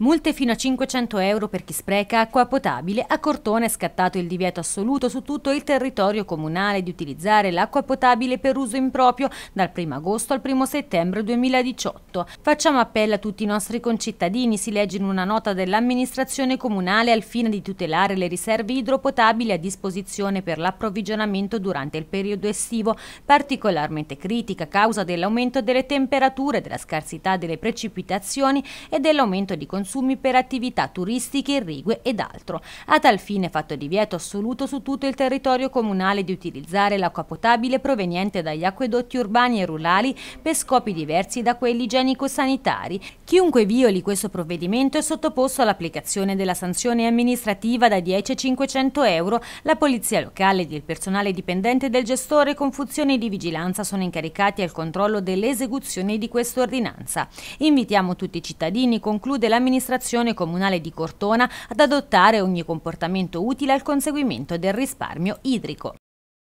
Multe fino a 500 euro per chi spreca acqua potabile. A Cortone è scattato il divieto assoluto su tutto il territorio comunale di utilizzare l'acqua potabile per uso improprio dal 1 agosto al 1 settembre 2018. Facciamo appello a tutti i nostri concittadini, si legge in una nota dell'amministrazione comunale al fine di tutelare le riserve idropotabili a disposizione per l'approvvigionamento durante il periodo estivo, particolarmente critica a causa dell'aumento delle temperature, della scarsità delle precipitazioni e dell'aumento di consumo consumi per attività turistiche, irrigue ed altro. A tal fine è fatto divieto assoluto su tutto il territorio comunale di utilizzare l'acqua potabile proveniente dagli acquedotti urbani e rurali per scopi diversi da quelli igienico-sanitari. Chiunque violi questo provvedimento è sottoposto all'applicazione della sanzione amministrativa da 10 a 500 euro. La polizia locale ed il personale dipendente del gestore con funzioni di vigilanza sono incaricati al controllo dell'esecuzione di questa ordinanza. Invitiamo tutti i cittadini, conclude l'amministrazione, l'amministrazione comunale di Cortona ad adottare ogni comportamento utile al conseguimento del risparmio idrico.